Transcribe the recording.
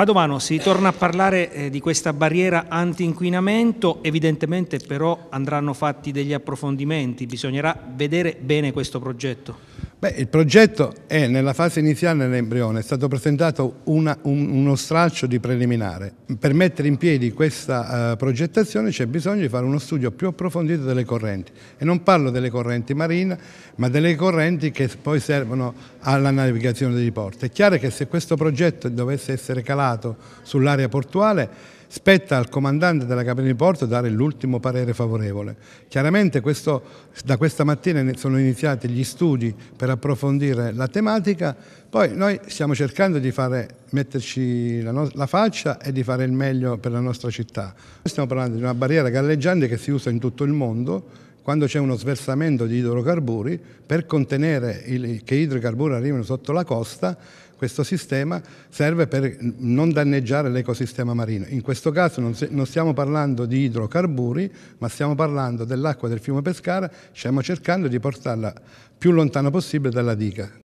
Padovano, si torna a parlare eh, di questa barriera anti-inquinamento, evidentemente però andranno fatti degli approfondimenti, bisognerà vedere bene questo progetto. Beh, il progetto è nella fase iniziale nell'embrione, è stato presentato una, un, uno straccio di preliminare. Per mettere in piedi questa uh, progettazione c'è bisogno di fare uno studio più approfondito delle correnti e non parlo delle correnti marine, ma delle correnti che poi servono alla navigazione dei porti. È chiaro che se questo progetto dovesse essere calato sull'area portuale spetta al comandante della cabina di porto dare l'ultimo parere favorevole. Chiaramente questo, da questa mattina sono iniziati gli studi per approfondire la tematica, poi noi stiamo cercando di fare, metterci la, no la faccia e di fare il meglio per la nostra città. Stiamo parlando di una barriera galleggiante che si usa in tutto il mondo quando c'è uno sversamento di idrocarburi, per contenere il, che idrocarburi arrivino sotto la costa, questo sistema serve per non danneggiare l'ecosistema marino. In questo caso non, non, stiamo parlando di idrocarburi, ma stiamo parlando dell'acqua del fiume Pescara, stiamo cercando di portarla più lontano possibile dalla diga.